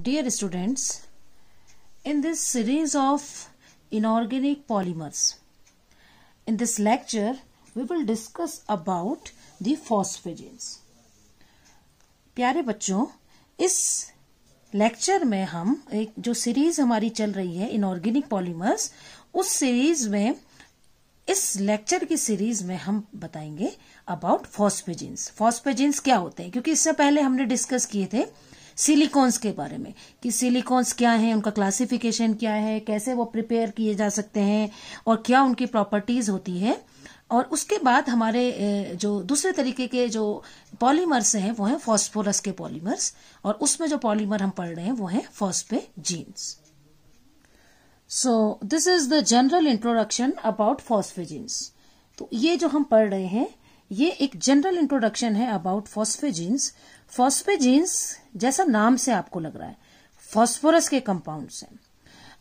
Dear students, in this series of inorganic polymers, in this lecture, we will discuss about the phosphagens. प्यारे बच्चों इस lecture में हम एक जो सीरीज हमारी चल रही है इनऑर्गेनिक पॉलीमर्स उस सीरीज में इस लेक्चर की सीरीज में हम बताएंगे अबाउट फॉस्पेजिन्स फॉस्पेजिन्स क्या होते हैं क्योंकि इससे पहले हमने डिस्कस किए थे सिलिकॉन्स के बारे में कि सिलिकॉन्स क्या हैं उनका क्लासिफिकेशन क्या है कैसे वो प्रिपेयर किए जा सकते हैं और क्या उनकी प्रॉपर्टीज होती है और उसके बाद हमारे जो दूसरे तरीके के जो पॉलीमर्स हैं वो हैं फॉस्फोरस के पॉलीमर्स और उसमें जो पॉलीमर हम पढ़ रहे हैं वो हैं phosphazenes so this is the general introduction about genes तो ये जो हम पढ़ रहे हैं ये एक जनरल इंट्रोडक्शन है अबाउट जीन्स फॉस्फेजीन्स जीन्स जैसा नाम से आपको लग रहा है फॉस्फोरस के कंपाउंड है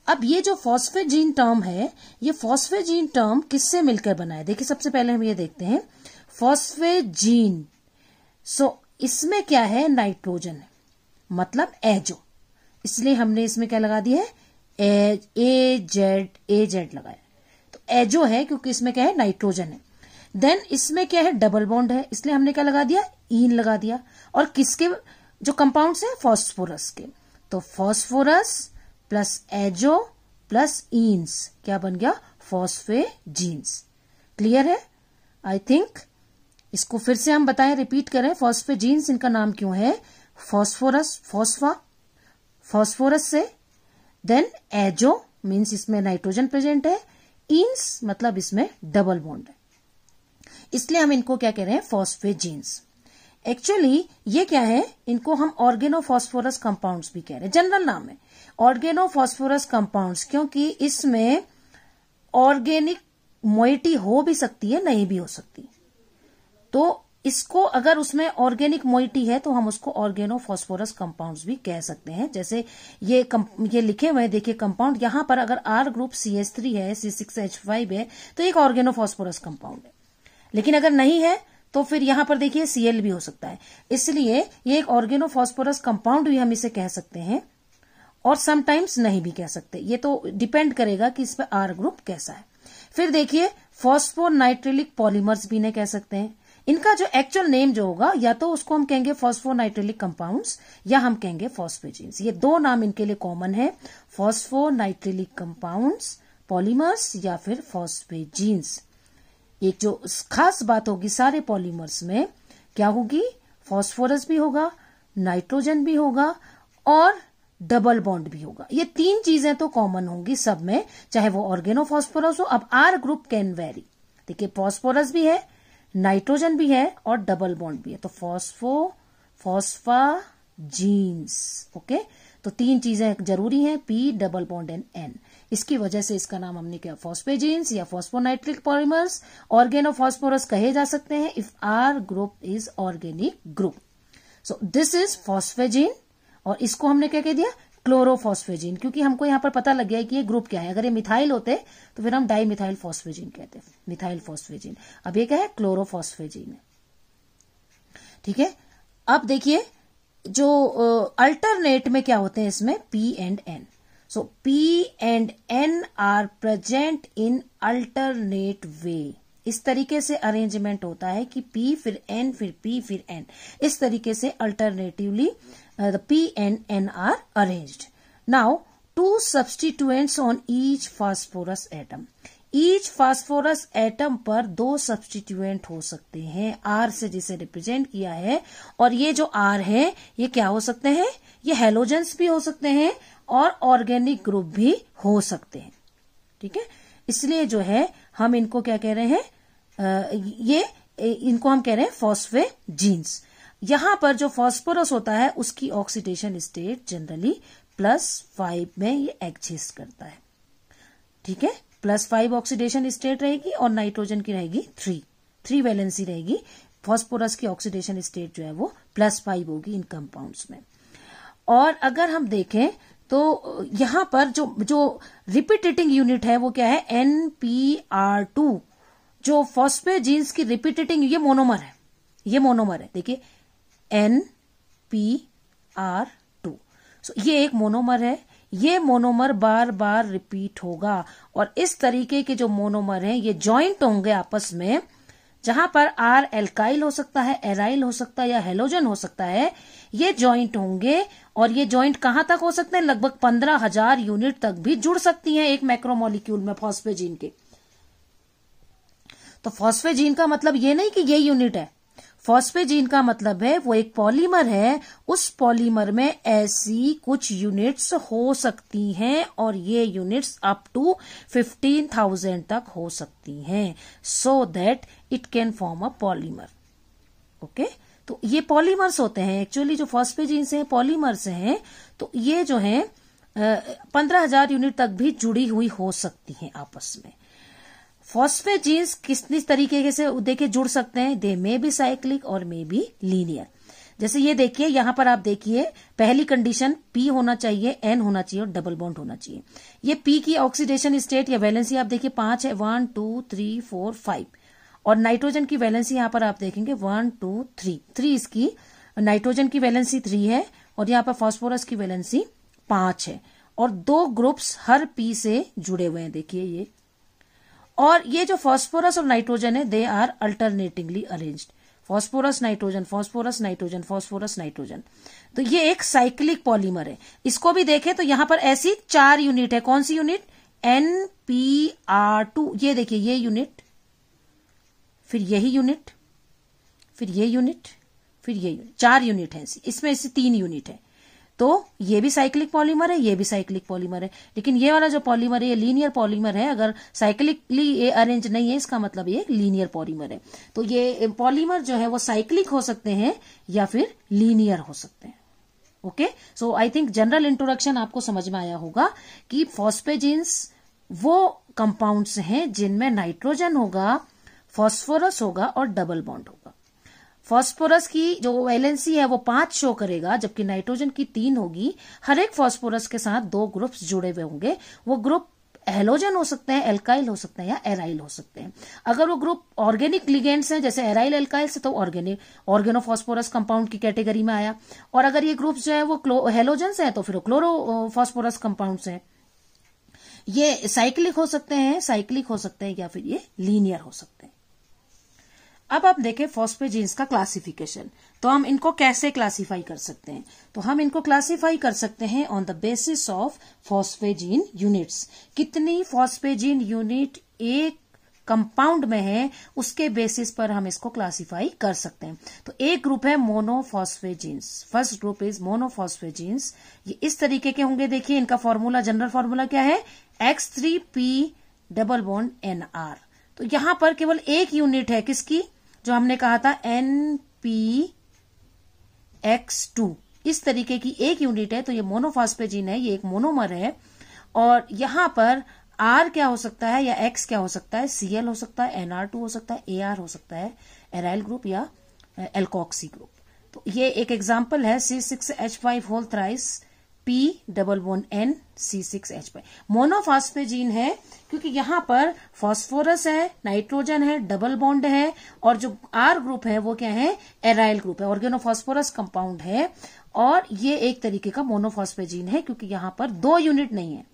अब ये जो फॉस्फेजीन टर्म है ये फॉस्फेजीन टर्म किससे मिलकर बना है देखिए सबसे पहले हम ये देखते हैं फॉस्फेजीन सो so, इसमें क्या है नाइट्रोजन है मतलब एजो इसलिए हमने इसमें क्या लगा दिया है ए जेड ए जेड लगाया तो एजो है क्योंकि इसमें क्या है नाइट्रोजन है देन इसमें क्या है डबल बॉन्ड है इसलिए हमने क्या लगा दिया ईन लगा दिया और किसके जो कंपाउंड्स हैं फॉस्फोरस के तो phosphorus plus azo plus enes क्या बन गया फॉस्फे जीन्स क्लियर है आई थिंक इसको फिर से हम बताएं रिपीट करें फॉस्फे जीन्स इनका नाम क्यों है फॉस्फोरस फॉस्फा फॉस्फोरस से देन एजो मीन्स इसमें नाइट्रोजन प्रेजेंट है ईन्स मतलब इसमें डबल बॉन्ड है इसलिए हम इनको क्या कह रहे हैं फॉस्फे जीन्स एक्चुअली ये क्या है इनको हम ऑर्गेनोफॉस्फोरस कंपाउंड्स भी कह रहे हैं जनरल नाम है ऑर्गेनोफॉस्फोरस कंपाउंड्स क्योंकि इसमें ऑर्गेनिक मोइटी हो भी सकती है नहीं भी हो सकती तो इसको अगर उसमें ऑर्गेनिक मोइटी है तो हम उसको ऑर्गेनोफॉस्फोरस कंपाउंड्स भी कह सकते हैं जैसे ये कम, ये लिखे हुए हैं देखिए कंपाउंड यहां पर अगर R group C S three है सी सिक्स एच फाइव है तो एक ऑर्गेनोफॉस्फोरस कंपाउंड है लेकिन अगर नहीं है तो फिर यहां पर देखिए सीएल भी हो सकता है इसलिए ये एक ऑर्गेनोफॉस्फोरस कंपाउंड भी हम इसे कह सकते हैं और समटाइम्स नहीं भी कह सकते ये तो डिपेंड करेगा कि इसमें आर ग्रुप कैसा है फिर देखिए फॉस्फोनाइट्रिलिक पॉलीमर्स भी इन्हें कह सकते हैं इनका जो एक्चुअल नेम जो होगा या तो उसको हम कहेंगे फॉस्फोनाइट्रिलिक कंपाउंड्स या हम कहेंगे फॉस्फेजीन्स ये दो नाम इनके लिए कॉमन है फॉस्फोनाइट्रिलिक कंपाउंड्स पॉलीमर्स या फिर फॉस्फेजीन्स एक जो खास बात होगी सारे पॉलीमर्स में क्या होगी फॉस्फोरस भी होगा नाइट्रोजन भी होगा और डबल बॉन्ड भी होगा ये तीन चीजें तो कॉमन होंगी सब में चाहे वो ऑर्गेनोफॉस्फोरस हो अब आर ग्रुप कैन वेरी देखिए फॉस्फोरस भी है नाइट्रोजन भी है और डबल बॉन्ड भी है तो फॉस्फो फॉस्फा जीन्स ओके तो तीन चीजें जरूरी हैं P double bond and N इसकी वजह से इसका नाम हमने क्या फॉस्पेजीन्स या फॉस्फोनाइट्रिक पॉलीमर्स ऑर्गेनो फॉस्फोरस कहे जा सकते हैं if R group is organic group so this is phosphazene और इसको हमने क्या कह दिया क्लोरोफॉस्फेजीन क्योंकि हमको यहां पर पता लग गया है कि ये ग्रुप क्या है अगर ये मिथाइल होते तो फिर हम डाई मिथाइल फॉस्फेजीन कहते हैं मिथाइल फॉस्फेजीन अब ये क्या है क्लोरोफॉस्फेजीन है ठीक है अब देखिए जो अल्टरनेट में क्या होते हैं इसमें P and N So P and N are present in alternate way. इस तरीके से अरेंजमेंट होता है कि P फिर N फिर P फिर N इस तरीके से alternatively uh, P and N are arranged. Now two substituents on each phosphorus atom. Each phosphorus atom पर दो सब्सटीट्यूएंट हो सकते हैं आर से जिसे रिप्रेजेंट किया है और ये जो आर है ये क्या हो सकते हैं ये हेलोजेंस भी हो सकते हैं और ऑर्गेनिक ग्रुप भी हो सकते हैं ठीक है इसलिए जो है हम इनको क्या कह रहे हैं ये इनको हम कह रहे हैं फॉस्फे जीन्स यहां पर जो फॉस्फोरस होता है उसकी oxidation state generally plus five में ये एग्जिस्ट करता है ठीक है प्लस फाइव ऑक्सीडेशन स्टेट रहेगी और नाइट्रोजन की रहेगी थ्री थ्री वैलेंसी रहेगी फॉस्फोरस की ऑक्सीडेशन स्टेट जो है वो प्लस फाइव होगी इन कंपाउंड्स में और अगर हम देखें तो यहां पर जो जो रिपीटेटिंग यूनिट है वो क्या है एन पी आर टू जो फॉस्फे जीन्स की रिपीटेटिंग ये मोनोमर है ये मोनोमर है देखिए N P R two so ये एक मोनोमर है ये मोनोमर बार बार रिपीट होगा और इस तरीके के जो मोनोमर हैं ये जॉइंट होंगे आपस में जहां पर आर एल्काइल हो सकता है एराइल हो सकता है या हेलोजन हो सकता है ये ज्वाइंट होंगे और ये ज्वाइंट कहां तक हो सकते हैं लगभग पंद्रह हजार यूनिट तक भी जुड़ सकती हैं एक मैक्रोमोलिक्यूल में फॉस्फेजीन के तो फॉस्फेजीन का मतलब ये नहीं कि ये यूनिट है फॉस्पेजीन का मतलब है वो एक पॉलीमर है उस पॉलीमर में ऐसी कुछ यूनिट्स हो सकती हैं और ये यूनिट्स अप टू 15,000 तक हो सकती हैं so that it can form a polymer okay तो ये पॉलीमर्स होते हैं एक्चुअली जो फॉस्पेजीन से पॉलीमर्स हैं तो ये जो है पंद्रह हजार यूनिट तक भी जुड़ी हुई हो सकती हैं आपस में फॉस्फेट जीन्स किस किस तरीके से देखे जुड़ सकते हैं दे मे बी साइक्लिक और मे बी लीनियर जैसे ये देखिए यहां पर आप देखिए पहली कंडीशन पी होना चाहिए एन होना चाहिए और डबल बॉन्ड होना चाहिए ये पी की ऑक्सीडेशन स्टेट या वैलेंसी आप देखिए पांच है one two three four five और नाइट्रोजन की वैलेंसी यहां पर आप देखेंगे वन टू थ्री थ्री इसकी नाइट्रोजन की वैलेंसी थ्री है और यहाँ पर फॉस्फोरस की वैलेंसी पांच है और दो ग्रुप्स हर पी से जुड़े हुए हैं देखिए ये और ये जो फॉस्फोरस और नाइट्रोजन है they are alternatingly arrange phosphorus nitrogen phosphorus nitrogen phosphorus nitrogen तो ये एक साइक्लिक पॉलीमर है इसको भी देखें तो यहां पर ऐसी चार यूनिट है कौन सी unit N P R two ये देखिए ये यूनिट फिर यही यूनिट फिर ये यूनिट फिर ये यूनिट चार यूनिट है इसमें ऐसी तीन यूनिट है तो ये भी साइक्लिक पॉलीमर है ये भी साइक्लिक पॉलीमर है लेकिन ये वाला जो पॉलीमर है ये लीनियर पॉलीमर है अगर साइक्लिकली ये अरेंज नहीं है इसका मतलब ये लीनियर पॉलीमर है तो ये पॉलीमर जो है वो साइक्लिक हो सकते हैं या फिर लीनियर हो सकते हैं okay so I think general introduction आपको समझ में आया होगा कि फॉस्पेजिन्स वो कंपाउंड्स हैं जिनमें नाइट्रोजन होगा फॉस्फोरस होगा और डबल बॉन्ड होगा फॉस्फोरस की जो वैलेंसी है वो पांच शो करेगा जबकि नाइट्रोजन की तीन होगी हर एक फॉस्फोरस के साथ दो ग्रुप्स जुड़े हुए होंगे वो ग्रुप हेलोजन हो सकते हैं एल्काइल हो सकते हैं या एराइल हो सकते हैं अगर वो ग्रुप ऑर्गेनिक लिगेंड्स हैं जैसे एराइल एल्काइल से तो ऑर्गेनिक ऑर्गेनोफॉस्फोरस कंपाउंड की कैटेगरी में आया और अगर ये ग्रुप्स जो है वो हेलोजन हैं तो फिर वो क्लोरोफॉस्फोरस कंपाउंड्स हैं ये साइक्लिक हो सकते हैं साइक्लिक हो सकते हैं या फिर ये लीनियर हो सकते हैं अब आप देखें फॉस्फेट जीन्स का क्लासिफिकेशन तो हम इनको कैसे क्लासिफाई कर सकते हैं तो हम इनको क्लासिफाई कर सकते हैं on the basis of phosphazene units कितनी फॉस्फेजीन यूनिट एक कंपाउंड में है उसके बेसिस पर हम इसको क्लासिफाई कर सकते हैं तो एक ग्रुप है monophosphazenes first group is monophosphazenes ये इस तरीके के होंगे देखिए इनका फॉर्मूला जनरल फॉर्मूला क्या है X three P double bond N R तो यहां पर केवल एक यूनिट है किसकी जो हमने कहा था एन पी एक्स टू इस तरीके की एक यूनिट है तो ये मोनोफॉस्पेजिन है ये एक मोनोमर है और यहां पर आर क्या हो सकता है या एक्स क्या हो सकता है सीएल हो सकता है एनआर टू हो सकता है ए आर हो सकता है एराइल ग्रुप या एल्कोक्सी ग्रुप तो ये एक एग्जाम्पल है C six H five whole thrice P double one N C six H पे मोनोफॉस्फेजीन है क्योंकि यहां पर फॉस्फोरस है नाइट्रोजन है डबल बॉन्ड है और जो आर ग्रुप है वो क्या है एराइल ग्रुप है ऑर्गेनोफॉस्फोरस कंपाउंड है और ये एक तरीके का मोनोफॉस्फेजीन है क्योंकि यहां पर दो यूनिट नहीं है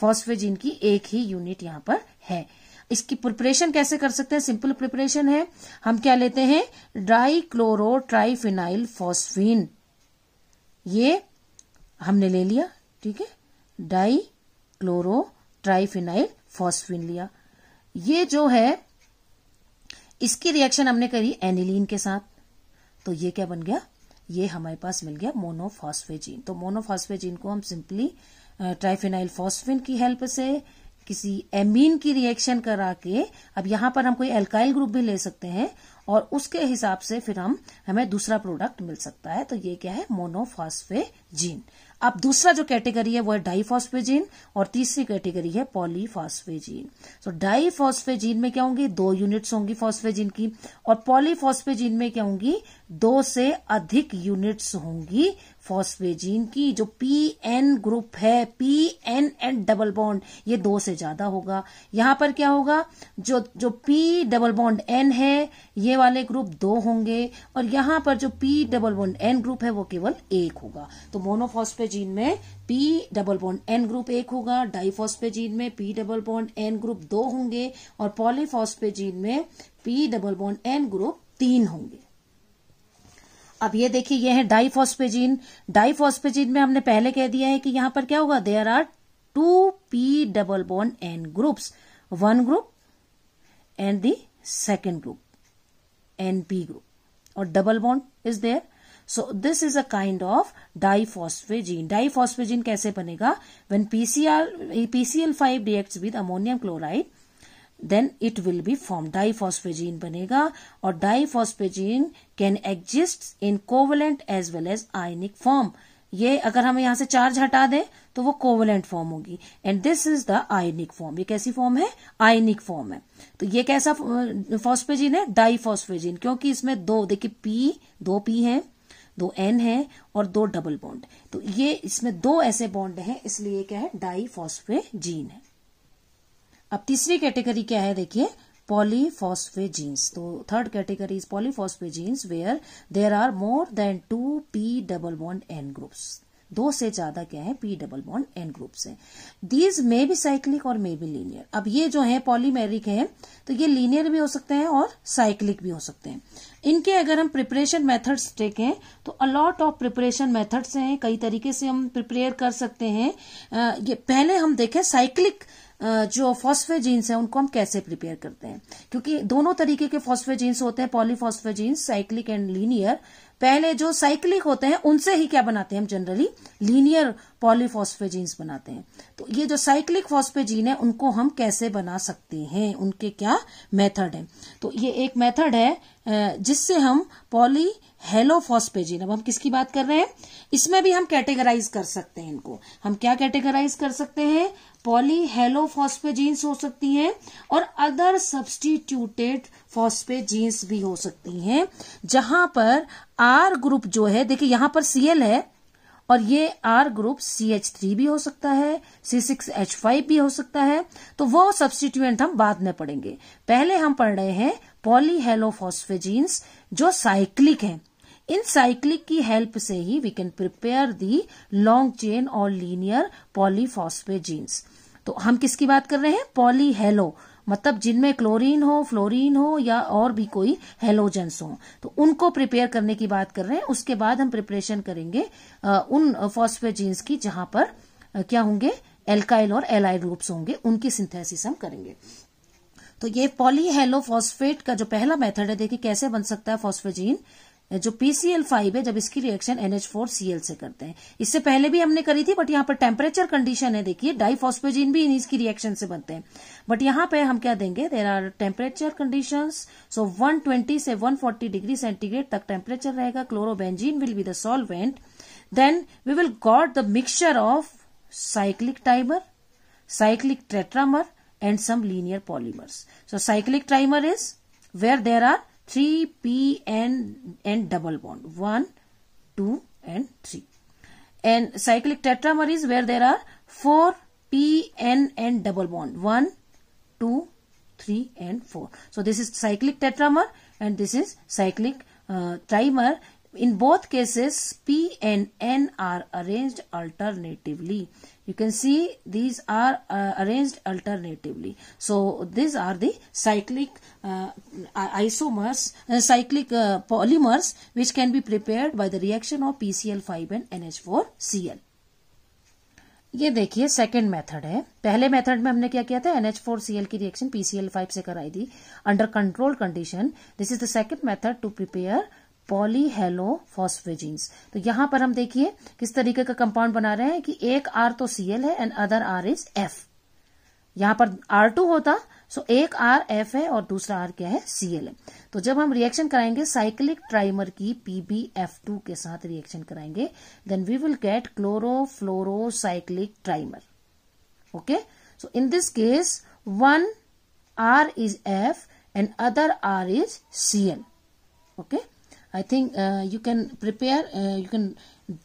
फॉस्फेजीन की एक ही यूनिट यहां पर है इसकी प्रिपरेशन कैसे कर सकते हैं सिंपल प्रिपरेशन है हम क्या लेते हैं ड्राई क्लोरो ट्राइफिनाइल फॉस्फिन ये हमने ले लिया ठीक है डाई क्लोरो ट्राइफिनाइल फॉस्फिन लिया ये जो है इसकी रिएक्शन हमने करी एनिलीन के साथ तो ये क्या बन गया ये हमारे पास मिल गया मोनोफॉस्फेजीन तो मोनोफॉस्फेजीन को हम सिंपली ट्राइफिनाइल फॉस्फिन की हेल्प से किसी एमीन की रिएक्शन करा के अब यहां पर हम कोई एल्काइल ग्रुप भी ले सकते हैं और उसके हिसाब से फिर हम हमें दूसरा प्रोडक्ट मिल सकता है तो ये क्या है मोनोफॉस्फेजीन अब दूसरा जो कैटेगरी है वो है डाइफॉस्फेजीन और तीसरी कैटेगरी है पॉलीफॉस्फेजीन सो डाइफॉस्फेजीन में क्या होंगी दो यूनिट्स होंगी फॉस्फेजीन की और पॉलीफॉस्फेजीन में क्या होंगी दो से अधिक यूनिट्स होंगी फॉस्फेजीन की जो पी एन ग्रुप है P N and double bond ये दो से ज्यादा होगा यहां पर क्या होगा जो जो पी डबल बॉन्ड एन है ये वाले ग्रुप दो होंगे और यहां पर जो P double bond N group है वो केवल एक होगा तो मोनोफॉस्फेजीन में P double bond N group एक होगा डाइफॉस्फेजीन में P double bond N group दो होंगे और पॉलीफॉस्फेजीन में P double bond N group तीन होंगे अब ये देखिए ये है डाइफॉस्पेजीन डाइफॉस्पेजीन में हमने पहले कह दिया है कि यहां पर क्या होगा there are two P double bond N groups one group and the second group N P group और double bond is there so this is a kind of diphosphazene diphosphazene कैसे बनेगा when PCR PCl five react with ammonium chloride then it will be formed diphosphogene banega or diphosphogene can exist in covalent as well as ionic form ये अगर हम यहां से charge हटा दें तो वो कोवलेंट फॉर्म होगी and this is the ionic form ये कैसी फॉर्म है आयनिक फॉर्म है तो ये कैसा फॉस्फेजिन है डाइफॉस्फेजिन क्योंकि इसमें दो देखिए पी दो पी है दो एन है और दो डबल बॉन्ड तो ये इसमें दो ऐसे बॉन्ड हैं इसलिए क्या है डाइफॉस्फेजीन है अब तीसरी कैटेगरी क्या है देखिए polyphosphagenes तो third category is polyphosphagenes where there are more than two P double bond N groups दो से ज्यादा क्या है P double bond N groups है दीज मे बी साइक्लिक और मे बी लीनियर अब ये जो है पॉलीमेरिक है तो ये लीनियर भी हो सकते हैं और साइक्लिक भी हो सकते हैं इनके अगर हम प्रिपरेशन मेथड्स देखें तो अलॉट ऑफ प्रिपरेशन मेथड्स हैं कई तरीके से हम प्रिपेयर कर सकते हैं ये पहले हम देखें साइक्लिक जो फॉस्फेजीन्स हैं उनको हम कैसे प्रिपेयर करते हैं क्योंकि दोनों तरीके के फॉस्फेजीन्स होते हैं पॉलीफॉस्फेजीन्स साइक्लिक एंड लीनियर पहले जो साइक्लिक होते हैं उनसे ही क्या बनाते हैं हम जनरली लीनियर पॉलीफॉस्फेजीन्स बनाते हैं तो ये जो साइक्लिक फॉस्फेजीन है उनको हम कैसे बना सकते हैं उनके क्या मेथड है तो ये एक मेथड है जिससे हम पॉली हेलोफॉस्पेजिन अब हम किसकी बात कर रहे हैं इसमें भी हम कैटेगराइज कर सकते हैं इनको हम क्या कैटेगराइज कर सकते हैं पॉलीहेलोफॉस्फेजीन्स हो सकती हैं और अदर सब्सटीट्यूटेड फॉस्पेजीन्स भी हो सकती हैं जहां पर आर ग्रुप जो है देखिए यहां पर सीएल है और ये R group C H three भी हो सकता है सी सिक्स एच फाइव भी हो सकता है तो वो सब्सटीट्यूएंट हम बाद में पढ़ेंगे पहले हम पढ़ रहे हैं पॉलीहेलोफॉस्फेजीन्स जो साइक्लिक हैं इन साइक्लिक की हेल्प से ही we can prepare the long chain और लीनियर पॉलीफॉस्फे जीन्स तो हम किसकी बात कर रहे हैं पॉलीहेलो मतलब जिनमें क्लोरीन हो फ्लोरीन हो या और भी कोई हेलोजेंस हो तो उनको प्रिपेयर करने की बात कर रहे हैं उसके बाद हम प्रिपरेशन करेंगे उन फॉस्फे जीन्स की जहां पर क्या होंगे एल्काइल और एलाइड ग्रुप्स होंगे उनकी सिंथेसिस हम करेंगे तो ये फॉस्फेट का जो पहला मेथड है देखिए कैसे बन सकता है फॉस्फेजीन जो पीसीएल फाइव है जब इसकी रिएक्शन एनएच फोर सीएल से करते हैं इससे पहले भी हमने करी थी बट यहाँ पर टेम्परेचर कंडीशन है देखिए डाइफॉस्पोजिन भी इसकी रिएक्शन से बनते हैं बट यहाँ पे हम क्या देंगे there are temperature condition so 120 से 140 डिग्री सेंटीग्रेड तक टेम्परेचर रहेगा chlorobenzene will be the solvent then we will got the mixture of cyclic trimer cyclic tetramer and some linear polymers so cyclic trimer is where there are 3 N N and double bond 1 2 and 3 and cyclic tetramer is where there are 4 p n and double bond 1 2 3 and 4 so this is cyclic tetramer and this is cyclic uh, trimer in both cases p and n are arranged alternatively you can see these are uh, arranged alternatively so these are the cyclic uh, isomers uh, cyclic uh, polymers which can be prepared by the reaction of PCl5 and NH4Cl ये देखिए second method है पहले method में हमने क्या किया था NH4Cl की रिएक्शन PCl5 से कराई थी under control condition this is the second method to prepare polyhalophosphazenes तो यहां पर हम देखिए किस तरीके का कंपाउंड बना रहे हैं कि एक आर तो सीएल है and other R is F यहां पर आर टू होता सो एक आर एफ है और दूसरा आर क्या है सीएल है तो जब हम रिएक्शन कराएंगे साइक्लिक ट्राइमर की पीबीएफ टू के साथ रिएक्शन कराएंगे then we will get chlorofluorocyclic trimer okay so in this case one R is F and other R is Cl okay I think uh, you can prepare, uh, you can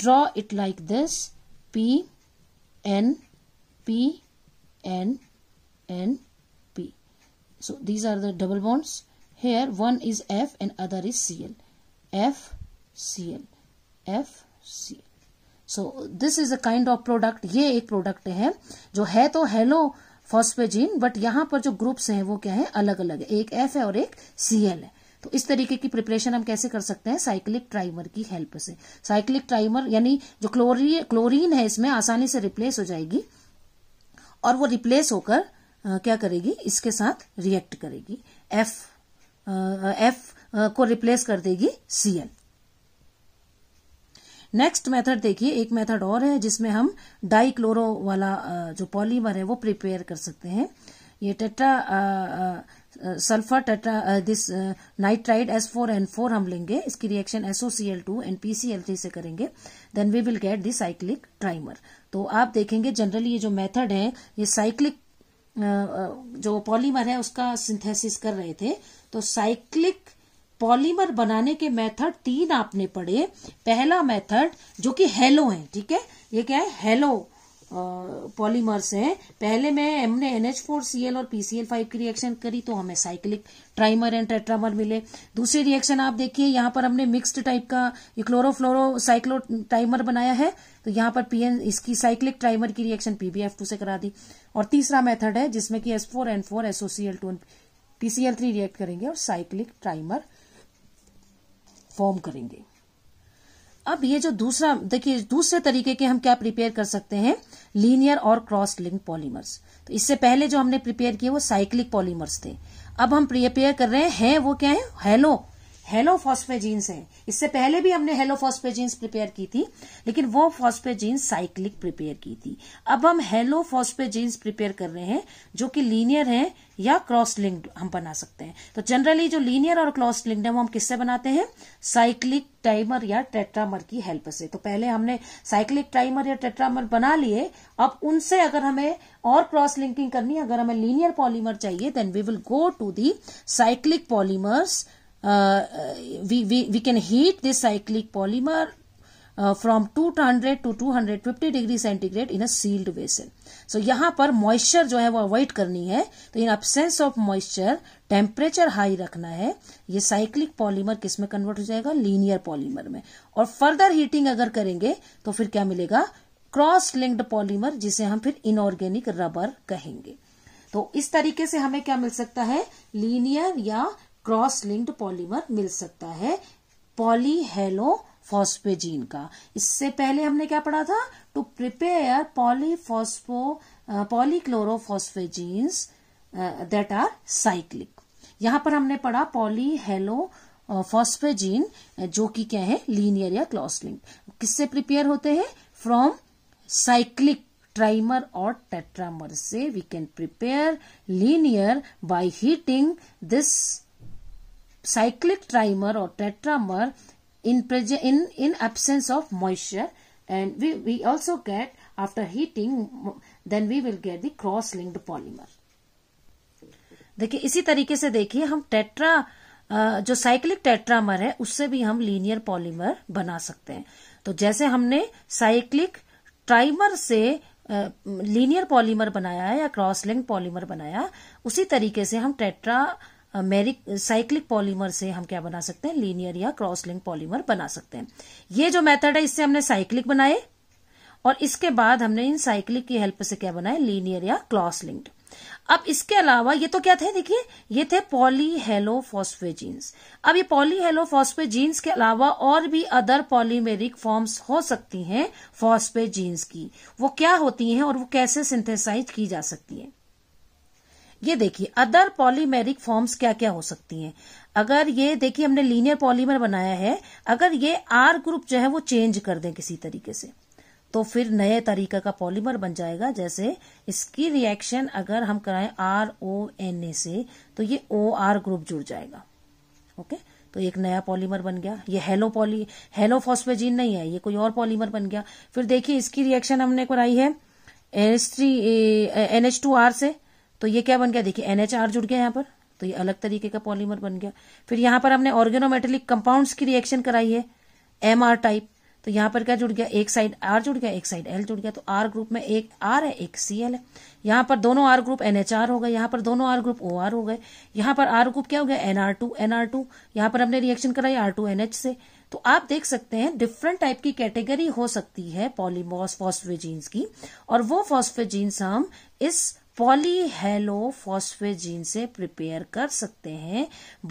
draw it like this. P, N, P, N, N, P. So these are the double bonds. Here one is F and other is Cl. F, Cl. F, Cl. so this is a kind of product ye ek product hai jo hai to halo phosphazene but यहाँ पर जो groups हैं वो क्या है अलग अलग है एक एफ है और एक सी एल है तो इस तरीके की प्रिपरेशन हम कैसे कर सकते हैं साइक्लिक ट्राइमर की हेल्प से साइक्लिक ट्राइमर यानी जो क्लोरी क्लोरीन है इसमें आसानी से रिप्लेस हो जाएगी और वो रिप्लेस होकर क्या करेगी इसके साथ रिएक्ट करेगी एफ एफ को रिप्लेस कर देगी सी नेक्स्ट मेथड देखिए एक मेथड और है जिसमें हम डाईक्लोरो वाला जो पॉलीमर है वो प्रिपेयर कर सकते हैं ये tetra sulphur tetra this nitride S four N four हम लेंगे इसकी reaction SOCl two and PCl three से करेंगे then we will get this cyclic trimer तो आप देखेंगे जनरली ये जो मेथड है ये साइक्लिक uh, uh, जो पॉलीमर है उसका सिंथेसिस कर रहे थे तो साइक्लिक पॉलीमर बनाने के मेथड तीन आपने पढ़े पहला मेथड जो कि हेलो है ठीक है ये क्या है हेलो पॉलीमर्स हैं पहले में हमने N H four C L और पीसीएल फाइव की रिएक्शन करी तो हमें साइक्लिक ट्राइमर एंड टेट्रामर मिले दूसरी रिएक्शन आप देखिए यहाँ पर हमने मिक्स्ड टाइप का क्लोरोफ्लोरो साइक्लो ट्राइमर बनाया है तो यहाँ पर पीएन इसकी साइक्लिक ट्राइमर की रिएक्शन पीबीएफ टू से करा दी और तीसरा मेथड है जिसमें कि S four N four SOCl two PCl three react करेंगे और साइक्लिक ट्राइमर फॉर्म करेंगे अब ये जो दूसरा देखिए दूसरे तरीके के हम क्या प्रिपेयर कर सकते हैं लीनियर और क्रॉस लिंक पॉलीमर्स तो इससे पहले जो हमने प्रिपेयर किए वो साइक्लिक पॉलीमर्स थे अब हम प्रिपेयर कर रहे हैं है वो क्या है हेलो हेलोफॉस्फेजीन्स हैं इससे पहले भी हमने हेलोफॉस्फेजीन्स प्रिपेयर की थी लेकिन वो फॉस्फेजीन्स साइक्लिक प्रिपेयर की थी अब हम हेलोफॉस्फेजीन्स प्रिपेयर कर रहे हैं जो कि लीनियर हैं या क्रॉस लिंक्ड हम बना सकते हैं तो जनरली जो लीनियर और क्रॉस लिंक्ड है वो हम किससे बनाते हैं साइक्लिक टाइमर या टेट्रामर की हेल्प से तो पहले हमने साइक्लिक टाइमर या टेट्रामर बना लिए अब उनसे अगर हमें और क्रॉस लिंकिंग करनी अगर हमें लीनियर पॉलीमर चाहिए then we will go to the cyclic polymers Uh, we, we, we can heat this cyclic polymer uh, from 200 to 250 degree centigrade in a sealed vessel. So यहाँ पर moisture जो है वो avoid करनी है तो in absence of moisture temperature high रखना है ये साइक्लिक पॉलीमर किस में कन्वर्ट हो जाएगा लीनियर पॉलीमर में और फर्दर हीटिंग अगर करेंगे तो फिर क्या मिलेगा क्रॉस लिंक्ड पॉलीमर जिसे हम फिर इनऑर्गेनिक रबर कहेंगे तो इस तरीके से हमें क्या मिल सकता है लीनियर या क्रॉस लिंक्ड पॉलीमर मिल सकता है पॉलीहेलो फॉस्पेजीन का इससे पहले हमने क्या पढ़ा था to prepare polyphospho polychlorophosphazenes that are cyclic यहां पर हमने पढ़ा पॉलीहेलो फॉस्पेजीन uh, जो कि क्या है लीनियर या क्लॉस लिंक किससे प्रिपेयर होते हैं फ्रॉम साइक्लिक ट्राइमर और टेट्रामर से we can prepare linear by heating this cyclic trimer or tetramer in in in absence of moisture and we, we also get after heating then we will get the cross linked polymer देखिए इसी तरीके से देखिए हम tetra जो cyclic tetramer है उससे भी हम लीनियर पॉलीमर बना सकते हैं तो जैसे हमने साइक्लिक ट्राइमर से लीनियर पॉलीमर बनाया है या क्रॉस लिंक पॉलीमर बनाया उसी तरीके से हम टेट्रा मेरिक साइक्लिक पॉलीमर से हम क्या बना सकते हैं लीनियर या क्रॉस लिंक पॉलीमर बना सकते हैं ये जो मेथड है इससे हमने साइक्लिक बनाए और इसके बाद हमने इन साइक्लिक की हेल्प से क्या बनाए लीनियर या क्रॉस लिंक्ड अब इसके अलावा ये तो क्या थे देखिए ये थे जीन्स अब ये जीन्स के अलावा और भी अदर पॉलीमेरिक फॉर्म्स हो सकती हैं फॉस्फेजीन्स की वो क्या होती हैं और वो कैसे सिंथेसाइज की जा सकती हैं ये देखिए अदर पॉलीमेरिक फॉर्म्स क्या क्या हो सकती हैं अगर ये देखिए हमने लीनियर पॉलीमर बनाया है अगर ये आर ग्रुप जो है वो चेंज कर दें किसी तरीके से तो फिर नए तरीका का पॉलीमर बन जाएगा जैसे इसकी रिएक्शन अगर हम कराएं आर ओ एन ए से तो ये ओ आर ग्रुप जुड़ जाएगा ओके तो एक नया पॉलीमर बन गया ये हेलो पॉली हेलो फॉस्फेजीन नहीं है ये कोई और पॉलीमर बन गया फिर देखिए इसकी रिएक्शन हमने कराई है N H three N H two R से तो ये क्या बन गया देखिए एनएचआर जुड़ गया यहाँ पर तो ये अलग तरीके का पॉलीमर बन गया फिर यहाँ पर हमने ऑर्गेनोमेटेलिक कंपाउंड्स की रिएक्शन कराई है एम आर टाइप तो यहाँ पर क्या जुड़ गया एक साइड आर जुड़ गया एक साइड एल जुड़ गया तो आर ग्रुप में एक आर है एक सी एल है यहाँ पर दोनों R group N H R हो गए यहाँ पर दोनों आर ग्रुप ओ आर हो गए यहाँ पर आर ग्रुप क्या हो गया N R two N R two यहाँ पर हमने रिएक्शन कराई आर टू एन एच से तो आप देख सकते हैं डिफरेंट टाइप की कैटेगरी हो सकती है पॉलीमोस फॉस्फेजीन्स की और वो फॉस्फेजीन्स हम इस पॉलीहेलोफॉस्फेजीन से प्रिपेयर कर सकते हैं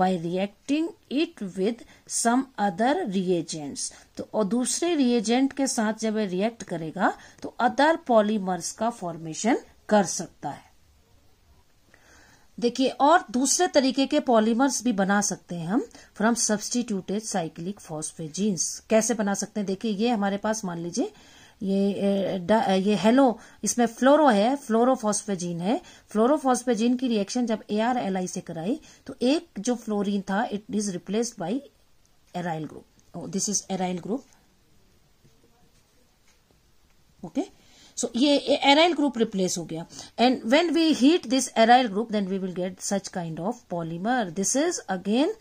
by reacting it with some other reagents तो और दूसरे रिएजेंट के साथ जब ये रिएक्ट करेगा तो अदर पॉलीमर्स का फॉर्मेशन कर सकता है देखिए और दूसरे तरीके के पॉलीमर्स भी बना सकते हैं हम फ्रॉम सब्सटीट्यूटेड साइक्लिक फॉस्फेजीन्स कैसे बना सकते हैं देखिए ये हमारे पास मान लीजिए ये ये हेलो इसमें फ्लोरो है फ्लोरोफॉस्फेजीन है फ्लोरोफॉस्फेजीन की रिएक्शन जब ए आर एल आई से कराई तो एक जो फ्लोरीन था it is replaced by aryl group this is aryl group okay so ये एराइल ग्रुप रिप्लेस हो गया and when we heat this aryl group then we will get such kind of polymer this is again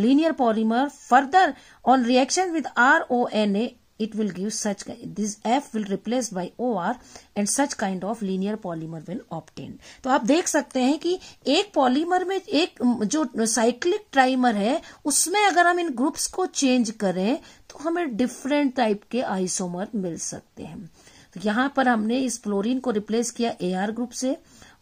linear further on reaction with R O N A it will give such this f will replaced by or and such kind of linear polymer will obtained to aap dekh sakte hain ki ek polymer mein ek jo cyclic trimer hai usme agar hum in groups ko change kare to hame different type ke isomer mil sakte hain to yahan par humne is fluorine ko replace kiya ar group se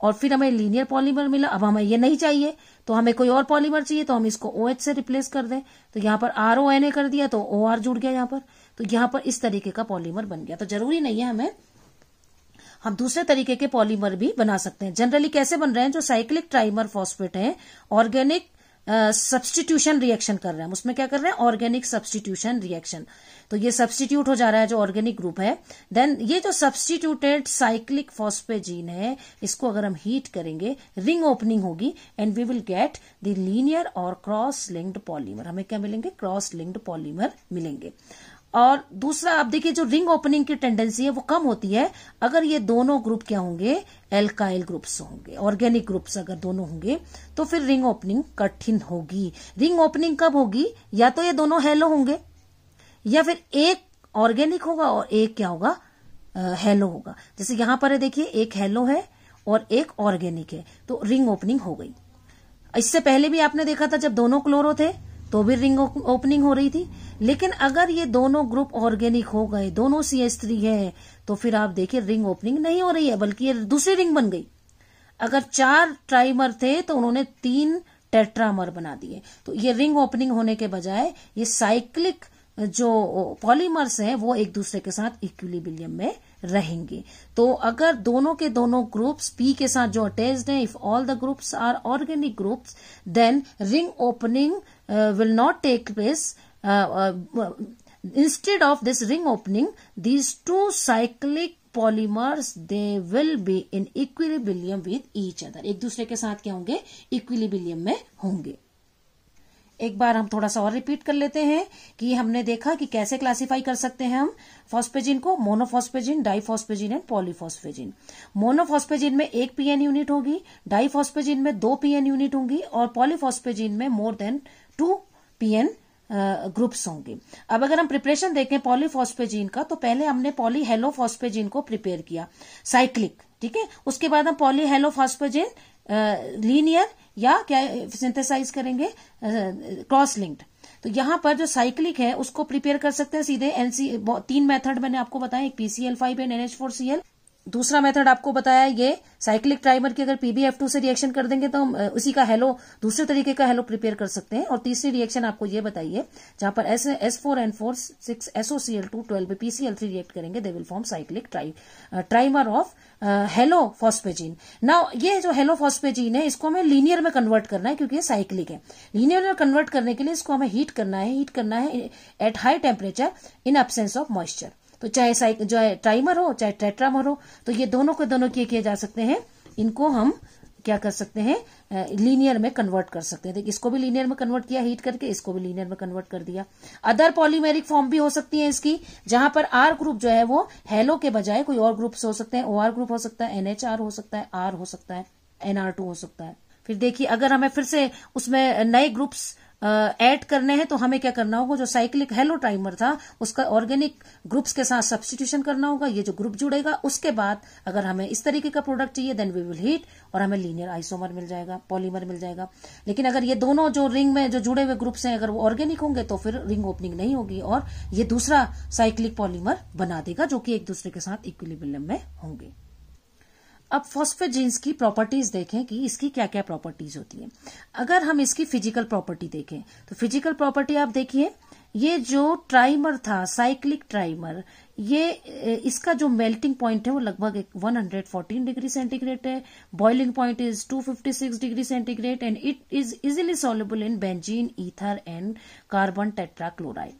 और फिर हमें linear polymer मिला अब हमें ये नहीं चाहिए तो हमें कोई और पॉलीमर चाहिए तो हम इसको ओ OH से रिप्लेस कर दें तो यहाँ पर आर ओ एन ए कर दिया तो ओ आर जुड़ गया यहाँ पर तो यहां पर इस तरीके का पॉलीमर बन गया तो जरूरी नहीं है हमें हम दूसरे तरीके के पॉलीमर भी बना सकते हैं जनरली कैसे बन रहे हैं जो साइक्लिक ट्राइमर फॉस्फेट है ऑर्गेनिक सब्सटीट्यूशन रिएक्शन कर रहे हैं उसमें क्या कर रहे हैं ऑर्गेनिक सब्सटीट्यूशन रिएक्शन तो ये सब्सटीट्यूट हो जा रहा है जो ऑर्गेनिक ग्रुप है देन ये जो सब्सटीट्यूटेड साइक्लिक फॉस्पेजीन है इसको अगर हम हीट करेंगे रिंग ओपनिंग होगी and we will get the linear और क्रॉस लिंक्ड पॉलीमर हमें क्या मिलेंगे क्रॉस लिंक्ड पॉलीमर मिलेंगे और दूसरा आप देखिए जो रिंग ओपनिंग की टेंडेंसी है वो कम होती है अगर ये दोनों ग्रुप क्या होंगे एल्काइल ग्रुप्स होंगे ऑर्गेनिक ग्रुप्स अगर दोनों होंगे तो फिर रिंग ओपनिंग कठिन होगी रिंग ओपनिंग कब होगी या तो ये दोनों हेलो होंगे या फिर एक ऑर्गेनिक होगा और एक क्या होगा हेलो होगा जैसे यहां पर देखिए एक हेलो है और एक ऑर्गेनिक है तो रिंग ओपनिंग हो गई इससे पहले भी आपने देखा था जब दोनों क्लोरो थे तो भी रिंग ओपनिंग हो रही थी लेकिन अगर ये दोनों ग्रुप ऑर्गेनिक हो गए दोनों सी एस थ्री है तो फिर आप देखिए रिंग ओपनिंग नहीं हो रही है बल्कि ये दूसरी रिंग बन गई अगर चार ट्राइमर थे तो उन्होंने तीन टेट्रामर बना दिए तो ये रिंग ओपनिंग होने के बजाय ये साइक्लिक जो पॉलीमर्स हैं वो एक दूसरे के साथ इक्विलिबिलियम में रहेंगे तो अगर दोनों के दोनों ग्रुप्स पी के साथ जो अटैच्ड हैं if all the groups are organic groups then ring opening Uh, will not take place uh, uh, instead of this ring opening these two cyclic polymers they will be in equilibrium with each other एक दूसरे के साथ क्या होंगे इक्विलिबिलियम में होंगे एक बार हम थोड़ा सा और रिपीट कर लेते हैं कि हमने देखा कि कैसे क्लासिफाई कर सकते हैं हम फॉस्पेजिन को मोनोफॉस्पेजिन डाइफॉस्पेजिन एंड पॉलीफॉस्पेजिन मोनोफॉस्पेजिन में एक पीएन यूनिट होगी डाइफॉस्पेजिन में दो पीएन यूनिट होंगी और पॉलीफॉस्पेजिन में more than two PN groups होंगे अब अगर हम प्रिपरेशन देखें पॉलीफॉस्पेजीन का तो पहले हमने पॉली हेलोफॉस्पेजीन को प्रिपेयर किया साइक्लिक ठीक है उसके बाद हम हेलोफॉस्पेजीन लीनियर या क्या सिंथेसाइज करेंगे क्रॉस लिंक्ड तो यहाँ पर जो साइक्लिक है उसको प्रिपेयर कर सकते हैं सीधे एनसी तीन मेथड मैंने आपको बताया एक PCl five N NH four Cl दूसरा मेथड आपको बताया ये साइक्लिक ट्राइमर की अगर पीबीएफ टू से रिएक्शन कर देंगे तो हम उसी का हेलो दूसरे तरीके का हेलो प्रिपेयर कर सकते हैं और तीसरी रिएक्शन आपको ये बताइए जहां पर S S four N four six SOCl two twelve PCl three react करेंगे they will form cyclic trimer of halo phosphazene ना ये जो हेलो फॉस्पेजीन है इसको हमें लीनियर में कन्वर्ट करना है क्योंकि ये साइक्लिक है लीनियर में कन्वर्ट करने के लिए इसको हमें हीट करना है हीट करना है at high temperature in absence of moisture तो चाहे साइक जो है ट्राइमर हो चाहे टेट्रामर हो तो ये दोनों के दोनों किए किए जा सकते हैं इनको हम क्या कर सकते हैं लीनियर में कन्वर्ट कर सकते हैं इसको भी लीनियर में कन्वर्ट किया हीट करके इसको भी लीनियर में कन्वर्ट कर दिया अदर पॉलीमेरिक फॉर्म भी हो सकती है इसकी जहां पर आर ग्रुप जो है वो हेलो के बजाय कोई और ग्रुप्स हो सकते हैं ओ आर ग्रुप हो सकता है एनएचआर हो सकता है आर हो सकता है एनआर हो सकता है फिर देखिए अगर हमें फिर से उसमें नए ग्रुप्स ऐड करने हैं तो हमें क्या करना होगा जो साइक्लिक हेलो टाइमर था उसका ऑर्गेनिक ग्रुप्स के साथ सब्सटीट्यूशन करना होगा ये जो ग्रुप जुड़ेगा उसके बाद अगर हमें इस तरीके का प्रोडक्ट चाहिए देन वी विल हीट और हमें लीनियर आइसोमर मिल जाएगा पॉलीमर मिल जाएगा लेकिन अगर ये दोनों जो रिंग में जो जुड़े हुए ग्रुप्स हैं अगर वो ऑर्गेनिक होंगे तो फिर रिंग ओपनिंग नहीं होगी और ये दूसरा साइक्लिक पॉलीमर बना देगा जो कि एक दूसरे के साथ इक्विलिब्रियम में होंगे अब फॉस्फेजीन्स की प्रॉपर्टीज देखें कि इसकी क्या क्या प्रॉपर्टीज होती है अगर हम इसकी फिजिकल प्रॉपर्टी देखें तो फिजिकल प्रॉपर्टी आप देखिए ये जो ट्राइमर था साइक्लिक ट्राइमर ये इसका जो मेल्टिंग पॉइंट है वो लगभग 114 डिग्री सेंटीग्रेड है boiling point is 256 degree centigrade and it is easily soluble in benzene ether and carbon tetrachloride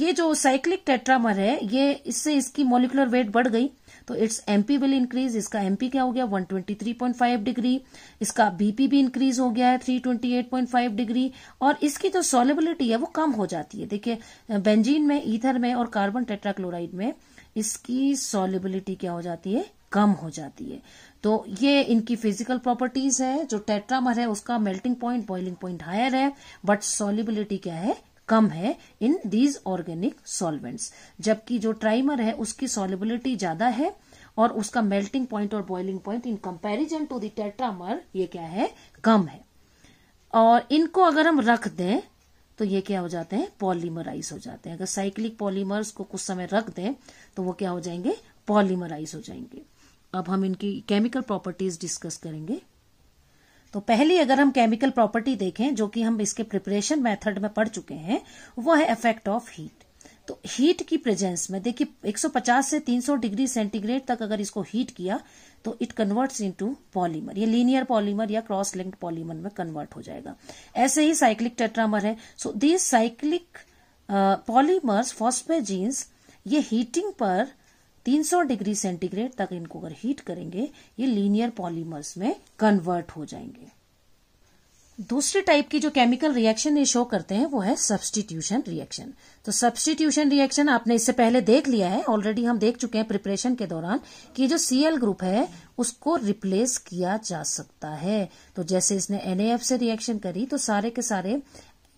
ये जो साइक्लिक टेट्रामर है ये इससे इसकी मोलिकुलर वेट बढ़ गई तो इट्स एमपी विल इंक्रीज इसका एमपी क्या हो गया 123.5 डिग्री इसका बीपी भी इंक्रीज हो गया है 328.5 डिग्री और इसकी जो सॉलेबिलिटी है वो कम हो जाती है देखिए बेंजीन में ईथर में और कार्बन टेट्राक्लोराइड में इसकी सॉलेबिलिटी क्या हो जाती है कम हो जाती है तो ये इनकी फिजिकल प्रॉपर्टीज है जो टेट्रामर है उसका melting point boiling point higher है बट सॉलिबिलिटी क्या है कम है इन दीज ऑर्गेनिक सॉल्वेंट्स जबकि जो ट्राइमर है उसकी सॉलिबिलिटी ज्यादा है और उसका मेल्टिंग पॉइंट और boiling point in comparison to the tetramer ये क्या है कम है और इनको अगर हम रख दें तो ये क्या हो जाते हैं पॉलीमराइज हो जाते हैं अगर साइक्लिक पॉलीमर्स को कुछ समय रख दें तो वो क्या हो जाएंगे पॉलीमराइज हो जाएंगे अब हम इनकी केमिकल प्रॉपर्टीज डिस्कस करेंगे तो पहली अगर हम केमिकल प्रॉपर्टी देखें जो कि हम इसके प्रिपरेशन मेथड में पढ़ चुके हैं वो है इफेक्ट ऑफ हीट तो हीट की प्रेजेंस में देखिए 150 से 300 डिग्री सेंटीग्रेड तक अगर इसको हीट किया तो इट कन्वर्ट्स इनटू पॉलीमर ये लीनियर पॉलीमर या क्रॉस लिंक्ड पॉलीमर में कन्वर्ट हो जाएगा ऐसे ही साइक्लिक टेट्रामर है so these cyclic polymers phosphazenes ये हीटिंग पर 300 डिग्री सेंटीग्रेड तक इनको अगर हीट करेंगे ये लीनियर पॉलीमर्स में कन्वर्ट हो जाएंगे दूसरे टाइप की जो केमिकल रिएक्शन ये शो करते हैं वो है सब्सटीट्यूशन रिएक्शन तो सब्सटीट्यूशन रिएक्शन आपने इससे पहले देख लिया है ऑलरेडी हम देख चुके हैं प्रिपरेशन के दौरान कि जो सीएल ग्रुप है उसको रिप्लेस किया जा सकता है तो जैसे इसने एनएफ से रिएक्शन करी तो सारे के सारे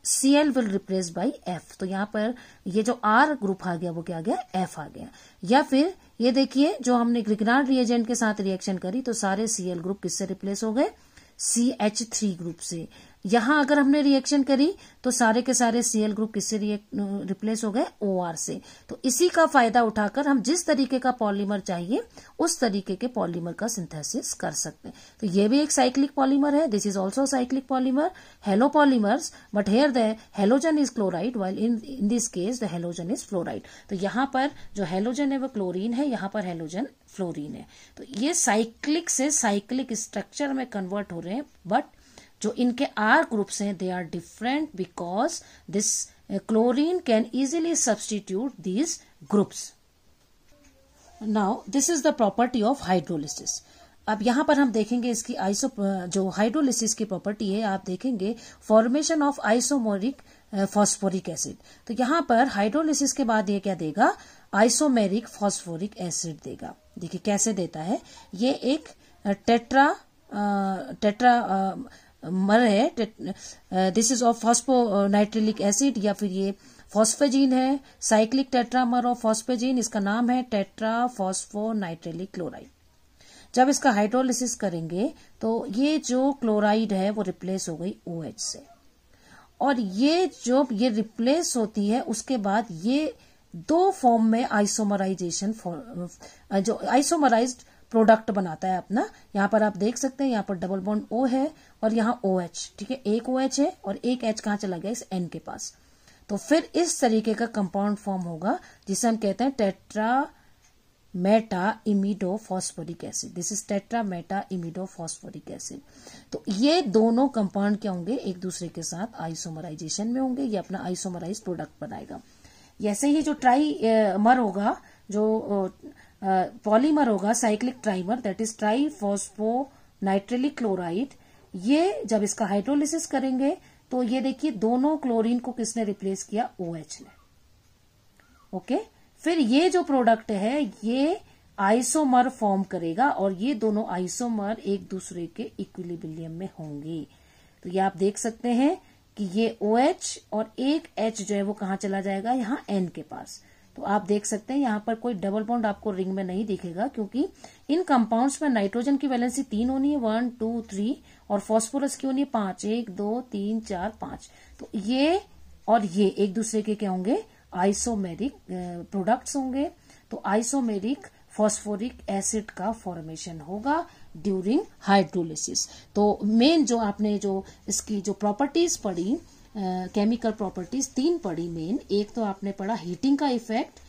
C L will replace by F तो यहाँ पर ये जो आर ग्रुप आ गया वो क्या आ गया एफ आ गया या फिर ये देखिए जो हमने ग्रिगनार रिएजेंट के साथ रिएक्शन करी तो सारे सीएल ग्रुप किससे रिप्लेस हो गए सी एच थ्री ग्रुप से यहां अगर हमने रिएक्शन करी तो सारे के सारे सीएल ग्रुप किससे रिप्लेस हो गए ओ से तो इसी का फायदा उठाकर हम जिस तरीके का पॉलीमर चाहिए उस तरीके के पॉलीमर का सिंथेसिस कर सकते हैं तो ये भी एक साइक्लिक पॉलीमर है this is also cyclic polymer halo polymers but here the halogen is chloride while in in this case the halogen is fluoride तो यहां पर जो हेलोजन है वो क्लोरीन है यहां पर हेलोजन फ्लोरीन है तो ये साइक्लिक से साइक्लिक स्ट्रक्चर में कन्वर्ट हो रहे हैं बट जो इनके आर ग्रुप्स हैं they are different because this chlorine can easily substitute these groups now this is the property of hydrolysis अब यहां पर हम देखेंगे इसकी आइसो uh, जो हाइड्रोलिसिस की प्रॉपर्टी है आप देखेंगे formation of isomeric phosphoric acid तो यहां पर हाइड्रोलिसिस के बाद ये क्या देगा आइसोमेरिक फॉस्फोरिक एसिड देगा देखिए कैसे देता है ये एक टेट्रा uh, टेट्रा मर है this is of phosphonitrilic acid या फिर ये फॉस्फेजीन है साइक्लिक टेट्रामर ऑफ फॉस्फेजीन इसका नाम है टेट्रा फॉस्फोनाइट्रिलिक क्लोराइड जब इसका हाइड्रोलिसिस करेंगे तो ये जो क्लोराइड है वो रिप्लेस हो गई ओ OH से और ये जो ये रिप्लेस होती है उसके बाद ये दो फॉर्म में आइसोमराइजेशन जो आइसोमराइज्ड प्रोडक्ट बनाता है अपना यहाँ पर आप देख सकते हैं यहाँ पर डबल बॉन्ड ओ है और यहाँ ओ एच ठीक है एक ओ एच है और एक एच कहाँ चला गया इस एन के पास तो फिर इस तरीके का कंपाउंड फॉर्म होगा जिसे हम कहते हैं tetra meta imido phosphoric acid this is tetra meta imido phosphoric acid तो ये दोनों कंपाउंड क्या होंगे एक दूसरे के साथ आइसोमराइजेशन में होंगे ये अपना आइसोमराइज प्रोडक्ट बनाएगा ऐसे ही जो ट्राई मर होगा जो पॉलीमर होगा cyclic trimer that is tri triphosphonitrilic chloride ये जब इसका हाइड्रोलिसिस करेंगे तो ये देखिए दोनों क्लोरीन को किसने रिप्लेस किया ओ OH ने ओके फिर ये जो प्रोडक्ट है ये आइसोमर फॉर्म करेगा और ये दोनों आइसोमर एक दूसरे के इक्विलिबिलियम में होंगे तो ये आप देख सकते हैं कि ये ओ OH और एक एच जो है वो कहा चला जाएगा यहां एन के पास तो आप देख सकते हैं यहाँ पर कोई डबल बॉन्ड आपको रिंग में नहीं दिखेगा क्योंकि इन कंपाउंड्स में नाइट्रोजन की वैलेंसी तीन होनी है वन टू थ्री और फॉस्फोरस की होनी है पांच एक दो तीन चार पांच तो ये और ये एक दूसरे के क्या होंगे आइसोमेरिक प्रोडक्ट्स होंगे तो आइसोमेरिक फॉस्फोरिक एसिड का फॉर्मेशन होगा ड्यूरिंग हाइड्रोलिसिस तो मेन जो आपने जो इसकी जो प्रॉपर्टीज पढ़ी केमिकल प्रॉपर्टीज तीन पढ़ी मेन एक तो आपने पढ़ा हीटिंग का इफेक्ट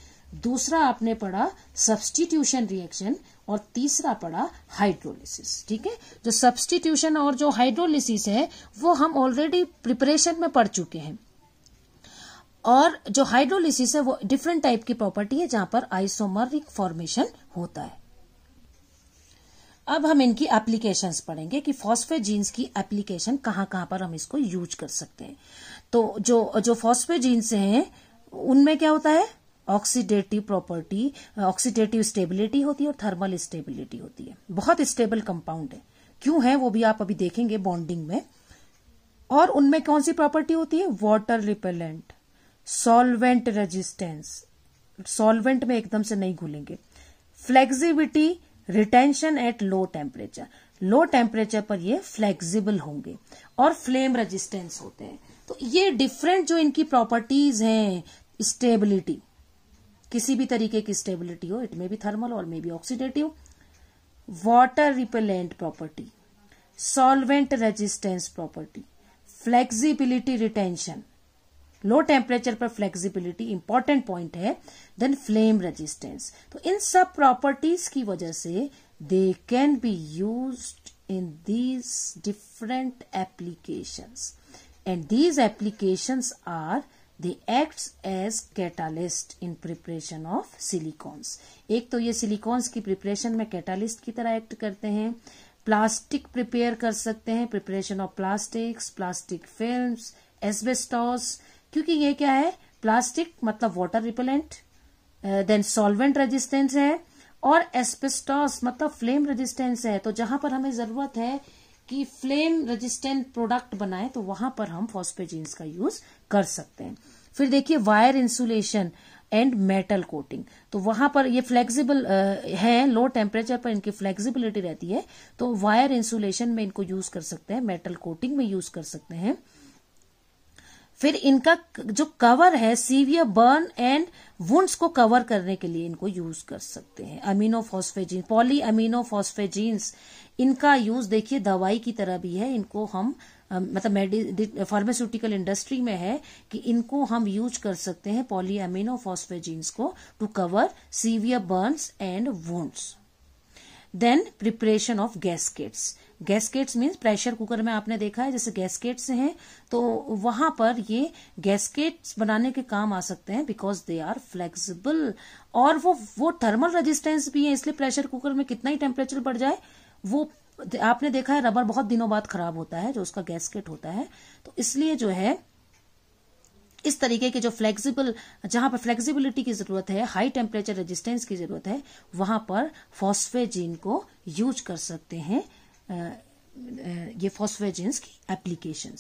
दूसरा आपने पढ़ा सब्सटीट्यूशन रिएक्शन और तीसरा पढ़ा हाइड्रोलिसिस ठीक है जो सब्सटीट्यूशन और जो हाइड्रोलिसिस है वो हम ऑलरेडी प्रिपरेशन में पढ़ चुके हैं और जो हाइड्रोलिसिस है वो डिफरेंट टाइप की प्रॉपर्टी है जहां पर आइसोमरिक फॉर्मेशन होता है अब हम इनकी एप्लीकेशंस पढ़ेंगे कि फॉस्फेट जीन्स की एप्लीकेशन कहाँ कहाँ पर हम इसको यूज कर सकते हैं तो जो जो फॉस्फेट जीन्स हैं उनमें क्या होता है ऑक्सीडेटिव प्रॉपर्टी ऑक्सीडेटिव स्टेबिलिटी होती है और थर्मल स्टेबिलिटी होती है बहुत स्टेबल कंपाउंड है क्यों है वो भी आप अभी देखेंगे बॉन्डिंग में और उनमें कौन सी प्रॉपर्टी होती है water repellent solvent resistance solvent में एकदम से नहीं घुलेंगे flexibility retention at low temperature low temperature पर ये फ्लेक्सिबल होंगे और फ्लेम रेजिस्टेंस होते हैं तो ये डिफरेंट जो इनकी प्रॉपर्टीज हैं स्टेबिलिटी किसी भी तरीके की स्टेबिलिटी हो इट मे बी थर्मल और may be oxidative water repellent property solvent resistance property flexibility retention low temperature पर फ्लेक्सिबिलिटी इंपॉर्टेंट पॉइंट है देन फ्लेम रेजिस्टेंस तो इन सब प्रॉपर्टीज की वजह से they can be use in these different applications and these applications are they act as catalyst in preparation of silicones एक तो ये सिलिकॉन्स की प्रिपरेशन में कैटालिस्ट की तरह एक्ट करते हैं प्लास्टिक प्रिपेयर कर सकते हैं preparation of plastics plastic film asbestos क्योंकि ये क्या है प्लास्टिक मतलब water repellent then solvent resistance है और एस्पेस्टॉस मतलब फ्लेम रेजिस्टेंस है तो जहां पर हमें जरूरत है कि फ्लेम रेजिस्टेंट प्रोडक्ट बनाए तो वहां पर हम फॉस्पेजीन्स का यूज कर सकते हैं फिर देखिए wire insulation and metal coating तो वहां पर ये फ्लेक्सिबल uh, है लो टेम्परेचर पर इनकी फ्लेक्सिबिलिटी रहती है तो वायर इंसुलेशन में इनको यूज कर सकते हैं मेटल कोटिंग में यूज कर सकते हैं फिर इनका जो कवर है सीवियर बर्न एंड वुंड्स को कवर करने के लिए इनको यूज कर सकते हैं amino phosphazene poly amino phosphazenes इनका यूज देखिए दवाई की तरह भी है इनको हम मतलब फार्मास्यूटिकल इंडस्ट्री में है कि इनको हम यूज कर सकते हैं पॉली अमीनो फॉस्फेजीन्स को to cover severe burns and wounds then preparation of gaskets gaskets means pressure cooker में आपने देखा है जैसे गैसकेट्स हैं तो वहां पर ये गैसकेट्स बनाने के काम आ सकते हैं बिकॉज दे आर फ्लेक्सिबल और वो वो थर्मल रेजिस्टेंस भी है इसलिए प्रेशर कुकर में कितना ही टेम्परेचर बढ़ जाए वो आपने देखा है रबर बहुत दिनों बाद खराब होता है जो उसका गैसकेट होता है तो इसलिए जो है इस तरीके के जो फ्लेक्सिबल जहां पर फ्लेक्सिबिलिटी की जरूरत है हाई टेम्परेचर रेजिस्टेंस की जरूरत है वहां पर फॉस्फेजीन को यूज कर सकते हैं ये uh, फॉस्फेजीन्स uh, की application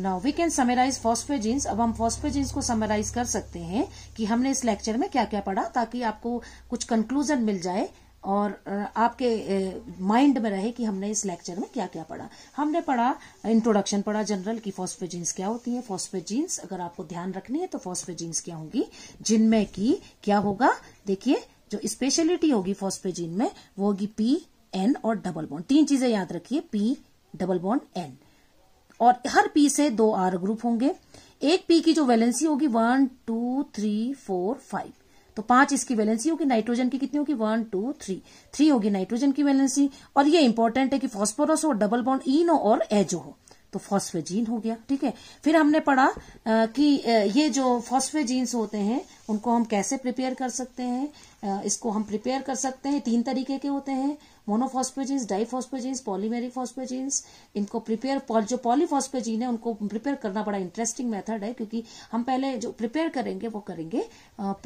now we can summarize phosphazenes अब हम फॉस्फेजीन्स को समराइज कर सकते हैं कि हमने इस लेक्चर में क्या क्या पढ़ा ताकि आपको कुछ कंक्लूजन मिल जाए और uh, आपके माइंड में रहे कि हमने इस लेक्चर में क्या क्या पढ़ा हमने पढ़ा इंट्रोडक्शन पढ़ा जनरल की फॉस्फेजीन्स क्या होती हैं फॉस्फेजीन्स अगर आपको ध्यान रखनी है तो फॉस्फेजीन्स क्या होंगी जिनमें की क्या होगा देखिए जो स्पेशलिटी होगी फॉस्फेजीन में वो होगी पी एन और डबल बॉन्ड तीन चीजें याद रखिए पी डबल बॉन्ड एन और हर पी से दो आर ग्रुप होंगे एक पी की जो वैलेंसी होगी one two three four five तो पांच इसकी वैलेंसी होगी नाइट्रोजन की कितनी होगी वन टू थ्री थ्री होगी नाइट्रोजन की वैलेंसी और ये इंपॉर्टेंट है कि फॉस्फोरस हो डबल बॉन्ड ईनो और एजो हो तो फॉस्फेजीन हो गया ठीक है फिर हमने पढ़ा आ, कि ये जो फॉस्फेजीन्स होते हैं उनको हम कैसे प्रिपेयर कर सकते हैं आ, इसको हम प्रिपेयर कर सकते हैं तीन तरीके के होते हैं मोनोफॉस्पेजीन्स डाइफॉस्पेजीन्स पॉलीमेरिक फॉस्पेजीन्स इनको प्रिपेयर जो पॉलीफॉस्पेजीन है उनको प्रिपेयर करना बड़ा इंटरेस्टिंग मेथड है क्योंकि हम पहले जो प्रिपेयर करेंगे वो करेंगे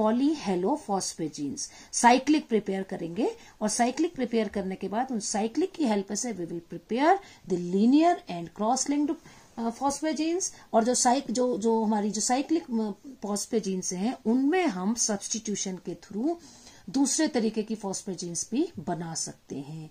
पॉलीहेलोफॉस्पेजीन्स साइक्लिक प्रिपेयर करेंगे और साइक्लिक प्रिपेयर करने के बाद उन साइक्लिक की हेल्प से we will prepare the linear and cross linked phosphazenes और जो साइक जो जो हमारी जो साइक्लिक फॉस्पेजीन्स हैं उनमें हम सब्सटीट्यूशन के थ्रू दूसरे तरीके की फॉस्फेजीन्स भी बना सकते हैं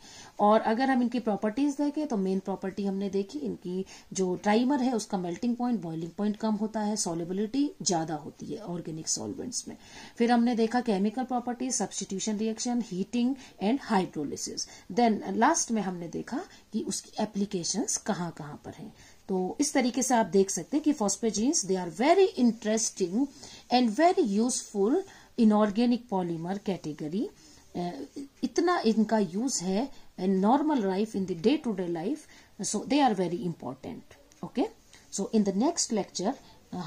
और अगर हम इनकी प्रॉपर्टीज देखें तो मेन प्रॉपर्टी हमने देखी इनकी जो ट्राइमर है उसका मेल्टिंग पॉइंट बॉइलिंग पॉइंट कम होता है सोलिबिलिटी ज्यादा होती है ऑर्गेनिक सॉल्वेंट्स में फिर हमने देखा chemical properties substitution reaction heating and hydrolysis then last में हमने देखा कि उसकी एप्लीकेशन कहाँ कहाँ पर है तो इस तरीके से आप देख सकते हैं कि phosphazenes they are very interesting and very useful inorganic polymer category इतना इनका यूज है normal life in the day to day life so they are very important okay so in the next lecture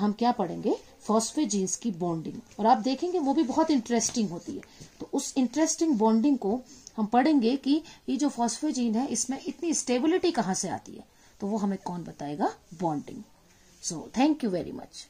हम क्या पढ़ेंगे फॉस्फेजीन्स की bonding और आप देखेंगे वो भी बहुत इंटरेस्टिंग होती है तो उस इंटरेस्टिंग बॉन्डिंग को हम पढ़ेंगे कि ये जो फॉस्फेजीन है इसमें इतनी स्टेबिलिटी कहाँ से आती है तो वो हमें कौन बताएगा bonding so thank you very much